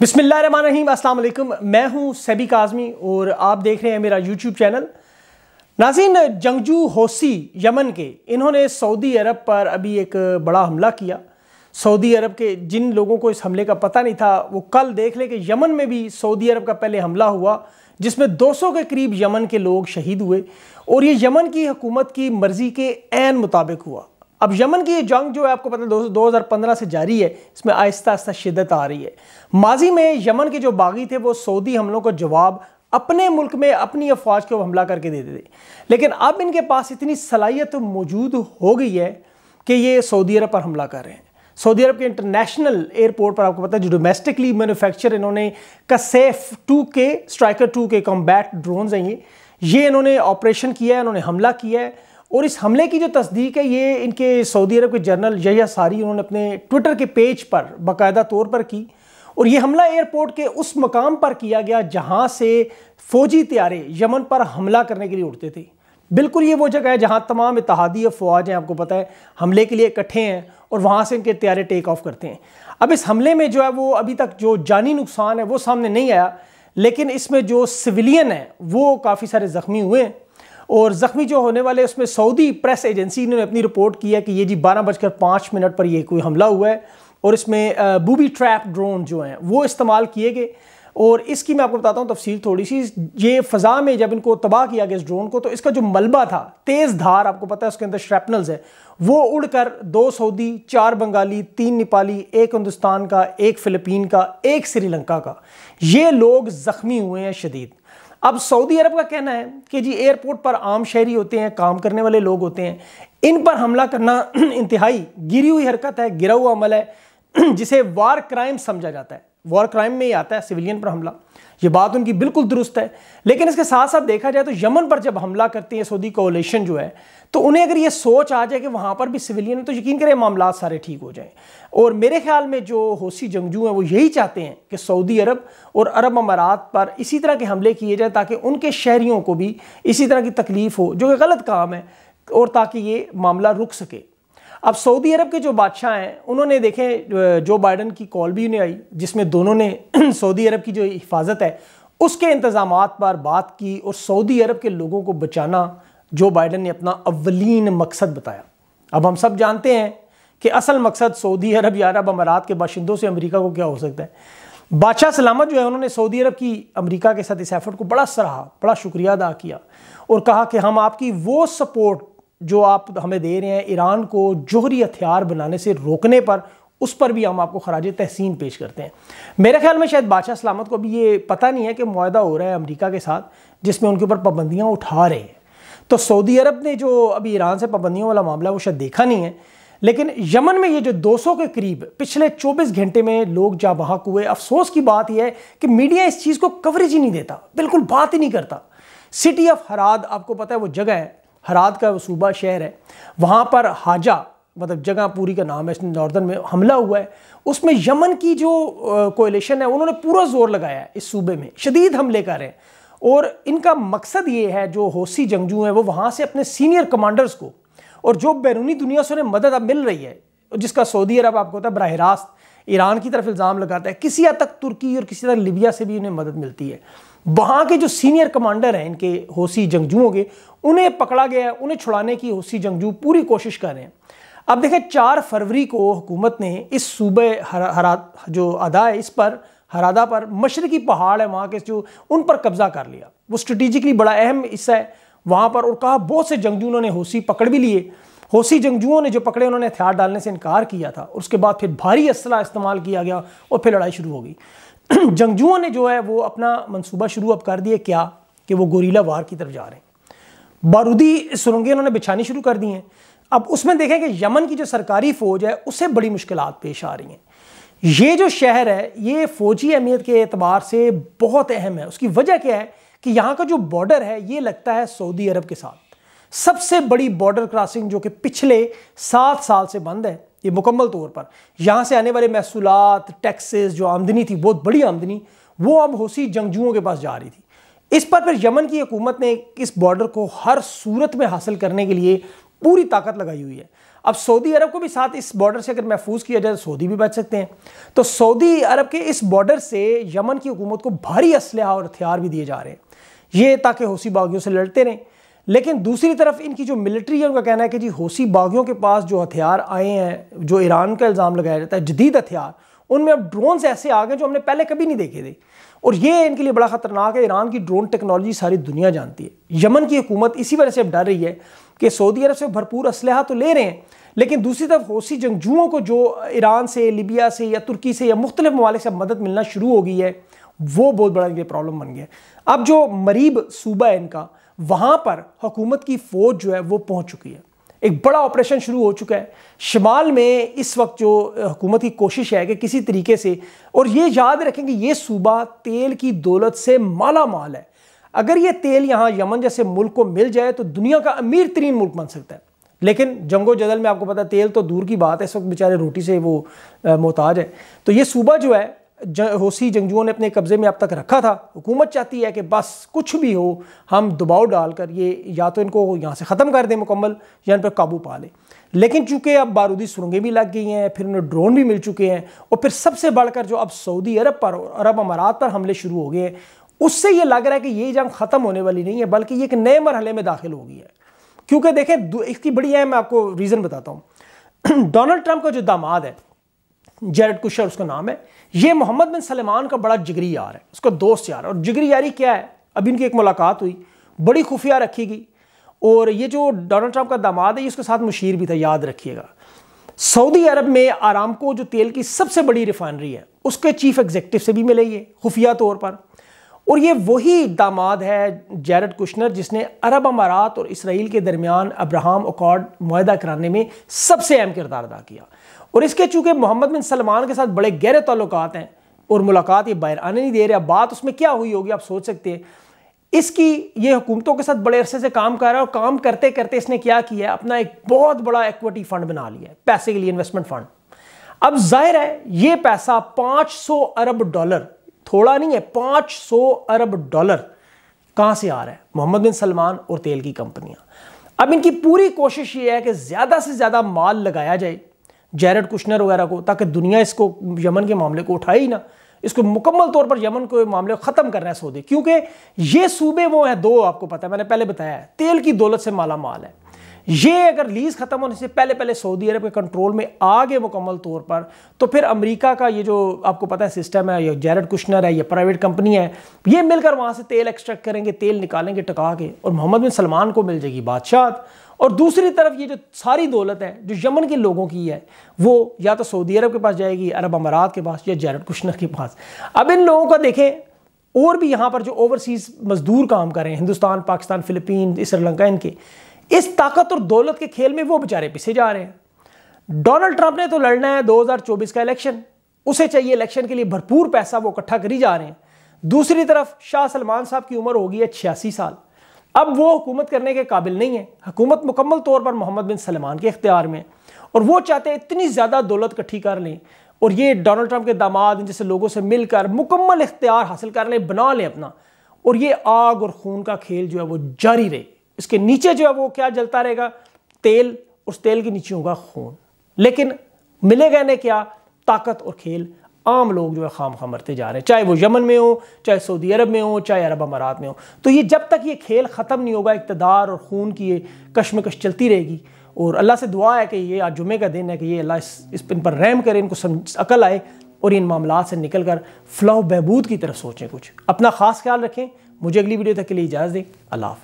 बिसमीम मैं हूं सेबी काजमी और आप देख रहे हैं मेरा यूट्यूब चैनल नाजिन जंगजू होसी यमन के इन्होंने सऊदी अरब पर अभी एक बड़ा हमला किया सऊदी अरब के जिन लोगों को इस हमले का पता नहीं था वो कल देख लें कि यमन में भी सऊदी अरब का पहले हमला हुआ जिसमें 200 के करीब यमन के लोग शहीद हुए और ये यमन की हुकूमत की मर्ज़ी के एन मुताबिक हुआ अब यमन की ये जंग जो है आपको पता है दो हज़ार पंद्रह से जारी है इसमें आहिस्ता आहिस्ता शिदत आ रही है माजी में यमन के जो बागी थे वो सऊदी हमलों को जवाब अपने मुल्क में अपनी अफवाज को हमला करके देते थे लेकिन अब इनके पास इतनी सलाहियत मौजूद हो गई है कि ये सऊदी अरब पर हमला कर रहे हैं सऊदी अरब के इंटरनेशनल एयरपोर्ट पर आपको पता है जो डोमेस्टिकली मैन्युफैक्चर इन्होंने Qasef two K striker two K combat drone हैं ये ये इन्होंने ऑपरेशन किया है इन्होंने हमला किया है और इस हमले की जो तस्दीक है ये इनके सऊदी अरब के जनरल यहिया सारी उन्होंने अपने ट्विटर के पेज पर बाकायदा तौर पर की और ये हमला एयरपोर्ट के उस मकाम पर किया गया जहाँ से फौजी त्यारे यमन पर हमला करने के लिए उड़ते थे बिल्कुल ये वो जगह है जहाँ तमाम इतिहादी अफवाज हैं आपको पता है हमले के लिए इकट्ठे हैं और वहाँ से इनके त्यारे टेक ऑफ करते हैं अब इस हमले में जो है वो अभी तक जो जानी नुकसान है वो सामने नहीं आया लेकिन इसमें जो सिविलियन है वो काफ़ी सारे ज़ख्मी हुए हैं और ज़ख्मी जो होने वाले उसमें सऊदी प्रेस एजेंसी ने अपनी रिपोर्ट किया कि ये जी बारह बजकर पाँच मिनट पर ये कोई हमला हुआ है और इसमें बूबी ट्रैप ड्रोन जो हैं वो इस्तेमाल किए गए और इसकी मैं आपको बताता हूँ तफसील थोड़ी सी ये फ़ज़ा में जब इनको तबाह किया गया इस ड्रोन को तो इसका जो मलबा था तेज़ धार आपको पता है उसके अंदर श्रैपनल्स है वो उड़कर दो सऊदी चार बंगाली तीन नेपाली एक हिंदुस्तान का एक फ़िलिपीन का एक श्रीलंका का ये लोग ज़ख्मी हुए हैं शदीद अब सऊदी अरब का कहना है कि जी एयरपोर्ट पर आम शहरी होते हैं काम करने वाले लोग होते हैं इन पर हमला करना इंतहाई गिरी हुई हरकत है गिरा हुआ अमल है जिसे वार क्राइम समझा जाता है वॉर क्राइम में ही आता है सिविलियन पर हमला ये बात उनकी बिल्कुल दुरुस्त है लेकिन इसके साथ साथ देखा जाए तो यमन पर जब हमला करती है सऊदी कोलेशन जो है तो उन्हें अगर ये सोच आ जाए कि वहाँ पर भी सिविलियन है तो यकीन करें मामला सारे ठीक हो जाएँ और मेरे ख्याल में जो होसी जंगजू हैं वो यही चाहते हैं कि सऊदी अरब और अरब अमारात पर इसी तरह के हमले किए जाए ताकि उनके शहरीों को भी इसी तरह की तकलीफ़ हो जो कि गलत काम है और ताकि ये मामला रुक सके अब सऊदी अरब के जो बादशाह हैं उन्होंने देखे जो बाइडन की कॉल भी उन्हें आई जिसमें दोनों ने सऊदी अरब की जो हिफाजत है उसके इंतज़ाम पर बात की और सऊदी अरब के लोगों को बचाना जो बाइडन ने अपना अवलिन मकसद बताया अब हम सब जानते हैं कि असल मकसद सऊदी अरब या अरब अमारात के बाशिंदों से अमरीका को क्या हो सकता है बादशाह सलामत जो है उन्होंने सऊदी अरब की अमरीका के साथ इस एफर्ट को बड़ा सराहा बड़ा शुक्रिया अदा किया और कहा कि हम आपकी वो सपोर्ट जो आप हमें दे रहे हैं ईरान को जोहरी हथियार बनाने से रोकने पर उस पर भी हम आपको खराज तहसीन पेश करते हैं मेरे ख्याल में शायद बादशाह सलामत को अभी ये पता नहीं है कि माहा हो रहा है अमरीका के साथ जिसमें उनके ऊपर पाबंदियाँ उठा रहे हैं तो सऊदी अरब ने जो अभी ईरान से पाबंदियों वाला मामला वो शायद देखा नहीं है लेकिन यमन में ये जो 200 के करीब पिछले 24 घंटे में लोग जा बहाक हुए अफसोस की बात यह है कि मीडिया इस चीज़ को कवरेज ही नहीं देता बिल्कुल बात ही नहीं करता सिटी ऑफ हराद आपको पता है वो जगह है हरात का सूबा शहर है वहाँ पर हाजा मतलब जगह पूरी का नाम है इसमें नॉर्दर्न में हमला हुआ है उसमें यमन की जो कोलेशन है उन्होंने पूरा जोर लगाया है इस सूबे में शदीद हमले कर रहे हैं और इनका मकसद ये है जो हौसी जंगजू हैं वो वहाँ से अपने सीनियर कमांडर्स को और जो बैरूनी दुनिया से उन्हें मदद अब मिल रही है जिसका सऊदी अरब आपको होता है बरह रास्त ईरान की तरफ इल्ज़ाम लगाता है किसी हद तक तुर्की और किसी तरह लिबिया से भी उन्हें मदद मिलती है वहाँ के जो सीनियर कमांडर हैं इनके हौसी जंगजुओं के उन्हें पकड़ा गया उन्हें छुड़ाने की हौसी जंगजू पूरी कोशिश कर रहे हैं अब देखें चार फरवरी को हुकूमत ने इस सूबे हर, हरा जो अदा है इस पर हरादा पर मशरकी पहाड़ है वहाँ के जो उन पर कब्ज़ा कर लिया वो स्ट्रेटिजिकली बड़ा अहम हिस्सा है वहाँ पर और कहा बहुत से जंगजू उन्होंने होसी पकड़ भी लिए होसी जंगजुओं ने जो पकड़े उन्होंने हथियार डालने से इनकार किया था उसके बाद फिर भारी असला इस्तेमाल किया गया और फिर लड़ाई शुरू हो गई जंगजुओं ने जो है वो अपना मंसूबा शुरू अब कर दिया क्या कि वो गोरीला वार की तरफ जा रहे हैं बारूदी सुरंगें उन्होंने बिछानी शुरू कर दी हैं अब उसमें देखें कि यमन की जो सरकारी फ़ौज है उससे बड़ी मुश्किल पेश आ रही हैं ये जो शहर है ये फ़ौजी अहमियत के अतबार से बहुत अहम है उसकी वजह क्या है कि यहाँ का जो बॉर्डर है ये लगता है सऊदी अरब के साथ सबसे बड़ी बॉर्डर क्रॉसिंग जो कि पिछले सात साल से बंद है ये मुकम्मल तौर पर यहाँ से आने वाले महसूलत टैक्सेस जो आमदनी थी बहुत बड़ी आमदनी वो अब होसी जंगजुओं के पास जा रही थी इस पर फिर यमन की हुकूमत ने इस बॉर्डर को हर सूरत में हासिल करने के लिए पूरी ताकत लगाई हुई है अब सऊदी अरब को भी साथ इस बॉर्डर से अगर महफूज किया जाए तो सऊदी भी बच सकते हैं तो सऊदी अरब के इस बॉर्डर से यमन की हुकूमत को भारी असलह और हथियार भी दिए जा रहे हैं ये ताकि हौसी बागियों से लड़ते रहें लेकिन दूसरी तरफ इनकी जो मिलिट्री है उनका कहना है कि जी होसी बागियों के पास जो हथियार आए हैं जो ईरान का इल्ज़ाम लगाया जाता है जदीद हथियार उनमें अब ड्रोन्स ऐसे आ गए जो हमने पहले कभी नहीं देखे थे और ये इनके लिए बड़ा ख़तरनाक है ईरान की ड्रोन टेक्नोलॉजी सारी दुनिया जानती है यमन की हुकूमत इसी वजह से अब डर रही है कि सऊदी अरब से भरपूर असलहा तो ले रहे हैं लेकिन दूसरी तरफ होसी जंगजुओं को जो ईरान से लिबिया से या तुर्की से या मुख्तलि ममालिक से मदद मिलना शुरू हो गई है वो बहुत बड़ा इनके प्रॉब्लम बन गया अब जो मरीब सूबा है इनका वहां पर हुकूमत की फौज जो है वो पहुंच चुकी है एक बड़ा ऑपरेशन शुरू हो चुका है शमाल में इस वक्त जो हुकूमत की कोशिश है कि किसी तरीके से और ये याद रखें कि ये सूबा तेल की दौलत से माला माल है अगर ये तेल यहाँ यमन जैसे मुल्क को मिल जाए तो दुनिया का अमीर तरीन मुल्क बन सकता है लेकिन जंगो जदल में आपको पता है तेल तो दूर की बात है इस वक्त बेचारे रोटी से वो मोहताज है तो ये सूबा जो है होसी जंगजुओं ने अपने कब्ज़े में अब तक रखा था हुकूमत चाहती है कि बस कुछ भी हो हम दबाव डालकर ये या तो इनको यहाँ से ख़त्म कर दें मुकम्मल या इन पर काबू पा लें लेकिन चूंकि अब बारूदी सुरंगें भी लग गई हैं फिर उन्हें ड्रोन भी मिल चुके हैं और फिर सबसे बढ़कर जो अब सऊदी अरब पर अरब अमारात पर हमले शुरू हो गए हैं उससे ये लग रहा है कि ये जंग ख़त्म होने वाली नहीं है बल्कि ये एक नए मरहले में दाखिल हो गई है क्योंकि देखें इसकी बड़ी अहम मैं आपको रीज़न बताता हूँ डोनल्ड ट्रंप का जो दामाद है जैरड कुशर उसका नाम है ये मोहम्मद बिन सलेमान का बड़ा जिगरी यार है उसका दोस्त यार और जिगरी यारी क्या है अभी इनकी एक मुलाकात हुई बड़ी खुफिया रखी गई और ये जो डोनाल्ड ट्रंप का दामाद है ये उसके साथ मुशीर भी था याद रखिएगा सऊदी अरब में आराम को जो तेल की सबसे बड़ी रिफाइनरी है उसके चीफ एग्जेक्टिव से भी मिले ये खुफिया तौर पर और ये वही दामाद है जैरड कुशनर जिसने अरब अमारात और इसराइल के दरमियान अब्राहम अकॉर्ड माह कराने में सबसे अहम किरदार अदा किया और इसके चूँकि मोहम्मद बिन सलमान के साथ बड़े गहरे तल्लक हैं और मुलाकात ये बाहर आने नहीं दे रहा बात उसमें क्या हुई होगी आप सोच सकते हैं इसकी ये हुकूमतों के साथ बड़े अरसे से काम कर रहा है और काम करते करते इसने क्या किया अपना एक बहुत बड़ा एक्विटी फंड बना लिया है पैसे के लिए इन्वेस्टमेंट फंड अब जाहिर है ये पैसा 500 अरब डॉलर थोड़ा नहीं है 500 अरब डॉलर कहां से आ रहा है मोहम्मद बिन सलमान और तेल की कंपनियां अब इनकी पूरी कोशिश ये है कि ज़्यादा से ज़्यादा माल लगाया जाए जैरड कुशनर वगैरह को ताकि दुनिया इसको यमन के मामले को उठाए ही ना इसको मुकम्मल तौर पर यमन को मामले को ख़त्म करना है सऊदी क्योंकि ये सूबे वो हैं दो आपको पता है मैंने पहले बताया तेल की दौलत से माला माल है ये अगर लीज ख़त्म होने से पहले पहले सऊदी अरब के कंट्रोल में आ गए मुकम्मल तौर पर तो फिर अमेरिका का ये जो आपको पता है सिस्टम है ये जैरड कुशनर है या प्राइवेट कंपनी है ये मिलकर वहाँ से तेल एक्सट्रैक्ट करेंगे तेल निकालेंगे टका के और मोहम्मद बिन सलमान को मिल जाएगी बादशाह और दूसरी तरफ ये जो सारी दौलत है जो यमन के लोगों की है वो या तो सऊदी अरब के पास जाएगी अरब अमारात के पास या जैरड कुशनर के पास अब इन लोगों का देखें और भी यहाँ पर जो ओवरसीज़ मज़दूर काम कर रहे हैं हिंदुस्तान पाकिस्तान फ़िलिपीन श्रीलंका इनके इस ताकत और दौलत के खेल में वो बेचारे पिसे जा रहे हैं डोनाल्ड ट्रंप ने तो लड़ना है 2024 का इलेक्शन उसे चाहिए इलेक्शन के लिए भरपूर पैसा वो इकट्ठा करी जा रहे हैं दूसरी तरफ शाह सलमान साहब की उम्र होगी है छियासी साल अब वो हुकूमत करने के काबिल नहीं है हुकूमत मुकम्मल तौर पर मोहम्मद बिन सलमान के इख्तियार में और वो चाहते हैं इतनी ज़्यादा दौलत इकट्ठी कर लें और ये डोनाल्ड ट्रंप के दामाद जैसे लोगों से मिलकर मुकम्मल इख्तियार हासिल कर लें बना लें अपना और ये आग और खून का खेल जो है वो जारी रहे इसके नीचे जो है वो क्या जलता रहेगा तेल उस तेल के नीचे होगा खून लेकिन मिलेगा ने क्या ताकत और खेल आम लोग जो है खाम खा मरते जा रहे हैं चाहे वो यमन में हो चाहे सऊदी अरब में हो चाहे अरब अमारात में हो तो ये जब तक ये खेल ख़त्म नहीं होगा इकतदार और खून की ये कश्मकश चलती रहेगी और अल्लाह से दुआ है कि ये आज जुमे का दिन है कि ये अल्लाह इस, इस इन पर रहम करें इनको अकल आए और इन मामला से निकल कर फलाह बहबूद की तरफ सोचें कुछ अपना ख़ास ख्याल रखें मुझे अगली वीडियो तक के लिए इजाज़त दें अल्लाह